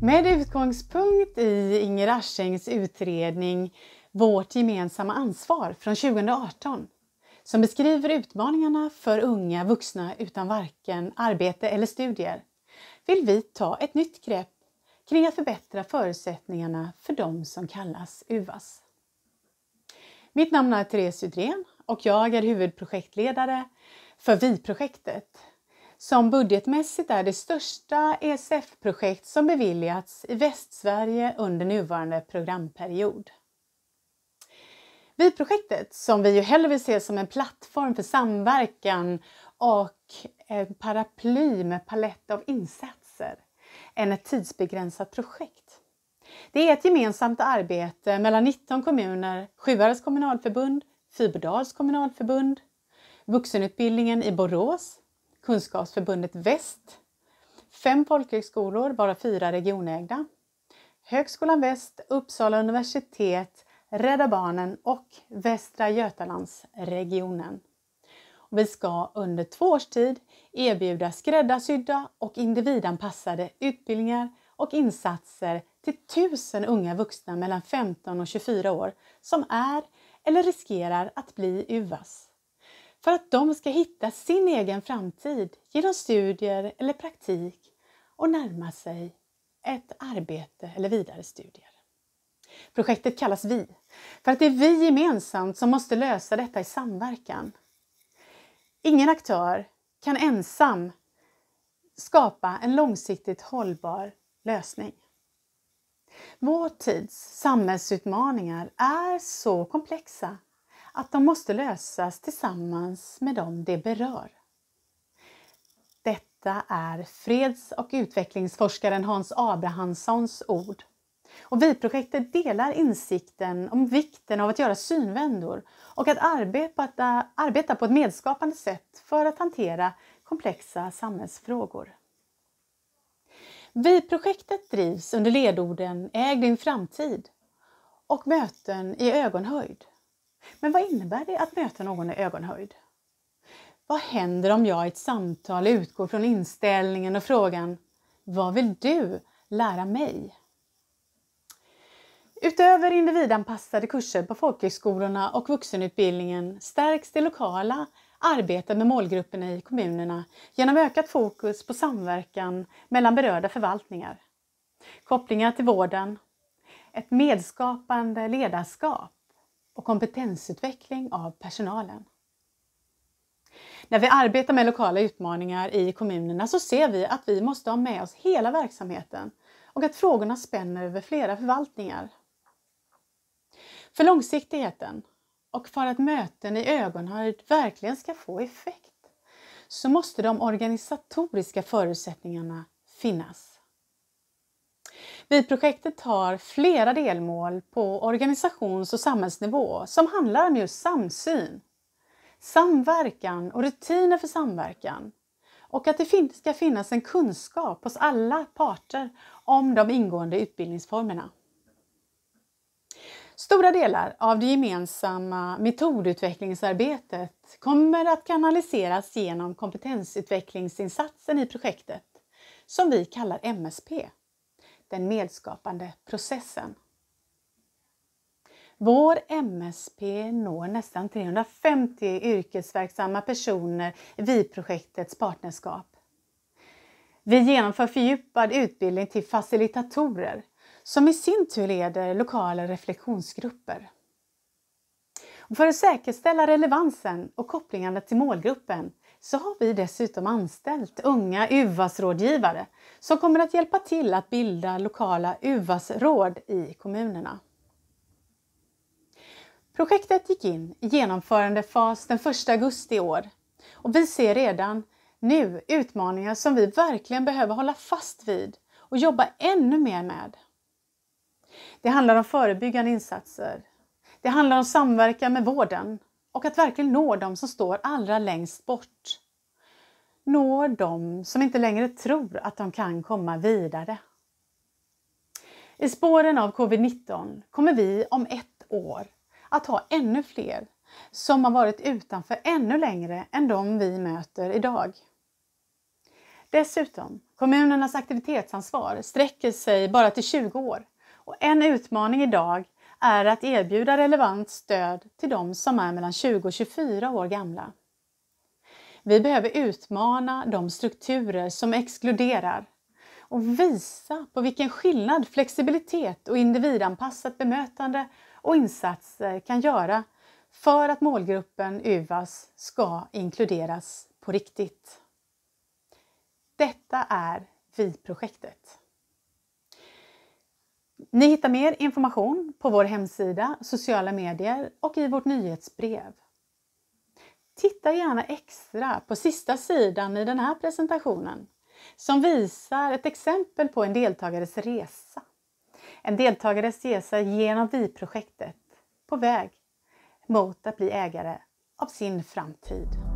Med utgångspunkt i Inger Aschengs utredning Vårt gemensamma ansvar från 2018 som beskriver utmaningarna för unga vuxna utan varken arbete eller studier vill vi ta ett nytt grepp kring att förbättra förutsättningarna för de som kallas UVAS. Mitt namn är Therese Udrén och jag är huvudprojektledare för VI-projektet som budgetmässigt är det största ESF-projekt som beviljats i Västsverige under nuvarande programperiod. Vi-projektet, som vi ju hellre vill se som en plattform för samverkan och en paraply med palett av insatser, än ett tidsbegränsat projekt. Det är ett gemensamt arbete mellan 19 kommuner, Sjuhärads kommunalförbund, Fiberdals kommunalförbund, vuxenutbildningen i Borås, Kunskapsförbundet Väst, fem folkhögskolor, bara fyra regionägda, Högskolan Väst, Uppsala universitet, Rädda Barnen och Västra Götalandsregionen. Vi ska under två års tid erbjuda skräddarsydda och individanpassade utbildningar och insatser till tusen unga vuxna mellan 15 och 24 år som är eller riskerar att bli UVAS för att de ska hitta sin egen framtid genom studier eller praktik och närma sig ett arbete eller vidare studier. Projektet kallas Vi, för att det är vi gemensamt som måste lösa detta i samverkan. Ingen aktör kan ensam skapa en långsiktigt hållbar lösning. Vår tids samhällsutmaningar är så komplexa att de måste lösas tillsammans med dem det berör. Detta är freds och utvecklingsforskaren Hans Abrahamssons ord. Och Vi-projektet delar insikten om vikten av att göra synvändor och att arbeta, arbeta på ett medskapande sätt för att hantera komplexa samhällsfrågor. Vi-projektet drivs under ledorden Äg din framtid och Möten i ögonhöjd. Men vad innebär det att möta någon i ögonhöjd? Vad händer om jag i ett samtal utgår från inställningen och frågan Vad vill du lära mig? Utöver individanpassade kurser på folkhögskolorna och vuxenutbildningen stärks det lokala arbetet med målgrupperna i kommunerna genom ökat fokus på samverkan mellan berörda förvaltningar, kopplingar till vården, ett medskapande ledarskap och kompetensutveckling av personalen. När vi arbetar med lokala utmaningar i kommunerna så ser vi att vi måste ha med oss hela verksamheten och att frågorna spänner över flera förvaltningar. För långsiktigheten och för att möten i ögonhöjd verkligen ska få effekt så måste de organisatoriska förutsättningarna finnas. Vi-projektet har flera delmål på organisations och samhällsnivå som handlar om just samsyn, samverkan och rutiner för samverkan och att det ska finnas en kunskap hos alla parter om de ingående utbildningsformerna. Stora delar av det gemensamma metodutvecklingsarbetet kommer att kanaliseras genom kompetensutvecklingsinsatsen i projektet, som vi kallar MSP den medskapande processen. Vår MSP når nästan 350 yrkesverksamma personer vid projektets partnerskap. Vi genomför fördjupad utbildning till facilitatorer som i sin tur leder lokala reflektionsgrupper. Och för att säkerställa relevansen och kopplingarna till målgruppen så har vi dessutom anställt unga UVAS-rådgivare som kommer att hjälpa till att bilda lokala UVAS-råd i kommunerna. Projektet gick in i genomförandefas den 1 augusti i år och vi ser redan nu utmaningar som vi verkligen behöver hålla fast vid och jobba ännu mer med. Det handlar om förebyggande insatser. Det handlar om samverkan med vården och att verkligen nå dem som står allra längst bort. Nå dem som inte längre tror att de kan komma vidare. I spåren av covid-19 kommer vi om ett år att ha ännu fler som har varit utanför ännu längre än de vi möter idag. Dessutom, kommunernas aktivitetsansvar sträcker sig bara till 20 år och en utmaning idag är att erbjuda relevant stöd till de som är mellan 20 och 24 år gamla. Vi behöver utmana de strukturer som exkluderar och visa på vilken skillnad flexibilitet och individanpassat bemötande och insatser kan göra för att målgruppen UVAS ska inkluderas på riktigt. Detta är VI-projektet. Ni hittar mer information på vår hemsida, sociala medier och i vårt nyhetsbrev. Titta gärna extra på sista sidan i den här presentationen som visar ett exempel på en deltagares resa. En deltagares resa genom Vi-projektet på väg mot att bli ägare av sin framtid.